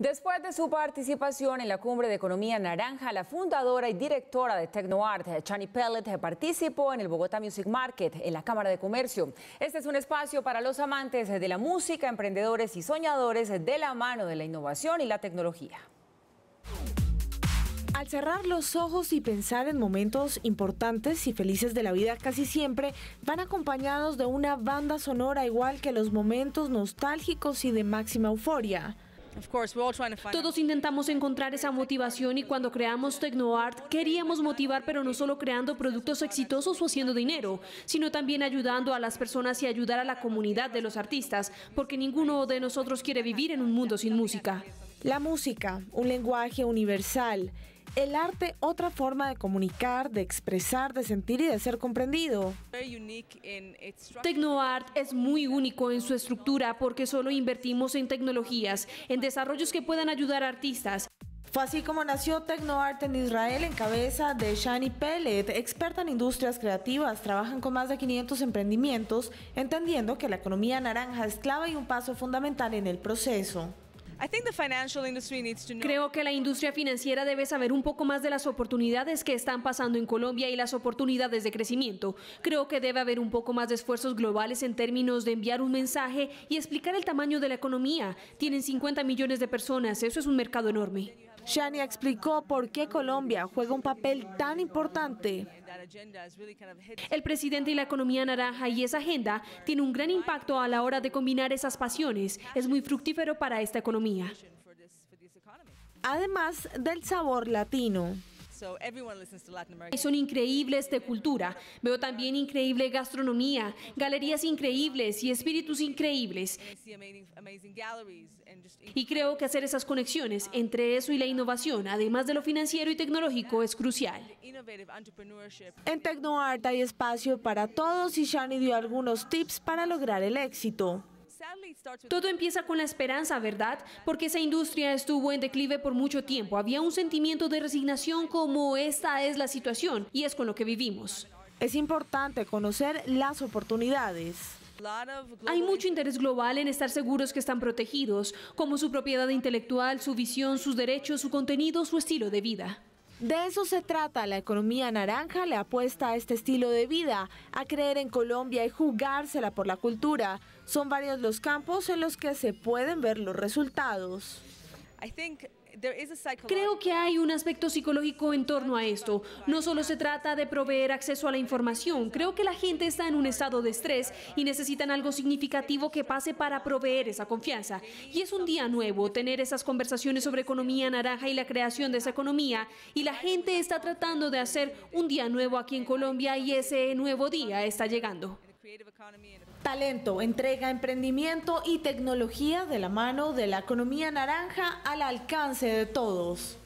Después de su participación en la Cumbre de Economía Naranja, la fundadora y directora de TecnoArt, Chani Pellet, participó en el Bogotá Music Market, en la Cámara de Comercio. Este es un espacio para los amantes de la música, emprendedores y soñadores de la mano de la innovación y la tecnología. Al cerrar los ojos y pensar en momentos importantes y felices de la vida casi siempre, van acompañados de una banda sonora igual que los momentos nostálgicos y de máxima euforia. Todos intentamos encontrar esa motivación y cuando creamos TecnoArt queríamos motivar, pero no solo creando productos exitosos o haciendo dinero, sino también ayudando a las personas y ayudar a la comunidad de los artistas, porque ninguno de nosotros quiere vivir en un mundo sin música. La música, un lenguaje universal el arte otra forma de comunicar, de expresar, de sentir y de ser comprendido. Tecnoart es muy único en su estructura porque solo invertimos en tecnologías, en desarrollos que puedan ayudar a artistas. Fue así como nació TecnoArt en Israel en cabeza de Shani Pellet, experta en industrias creativas. Trabajan con más de 500 emprendimientos, entendiendo que la economía naranja es clave y un paso fundamental en el proceso. Creo que la industria financiera debe saber un poco más de las oportunidades que están pasando en Colombia y las oportunidades de crecimiento. Creo que debe haber un poco más de esfuerzos globales en términos de enviar un mensaje y explicar el tamaño de la economía. Tienen 50 millones de personas, eso es un mercado enorme. Shania explicó por qué Colombia juega un papel tan importante. El presidente y la economía naranja y esa agenda tiene un gran impacto a la hora de combinar esas pasiones. Es muy fructífero para esta economía. Además del sabor latino. Son increíbles de cultura. Veo también increíble gastronomía, galerías increíbles y espíritus increíbles. Y creo que hacer esas conexiones entre eso y la innovación, además de lo financiero y tecnológico, es crucial. En TecnoArt hay espacio para todos y Shani dio algunos tips para lograr el éxito. Todo empieza con la esperanza, ¿verdad? Porque esa industria estuvo en declive por mucho tiempo. Había un sentimiento de resignación como esta es la situación y es con lo que vivimos. Es importante conocer las oportunidades. Hay mucho interés global en estar seguros que están protegidos, como su propiedad intelectual, su visión, sus derechos, su contenido, su estilo de vida. De eso se trata, la economía naranja le apuesta a este estilo de vida, a creer en Colombia y jugársela por la cultura. Son varios los campos en los que se pueden ver los resultados. Creo que hay un aspecto psicológico en torno a esto. No solo se trata de proveer acceso a la información, creo que la gente está en un estado de estrés y necesitan algo significativo que pase para proveer esa confianza. Y es un día nuevo tener esas conversaciones sobre economía naranja y la creación de esa economía. Y la gente está tratando de hacer un día nuevo aquí en Colombia y ese nuevo día está llegando. Talento, entrega, emprendimiento y tecnología de la mano de la economía naranja al alcance de todos.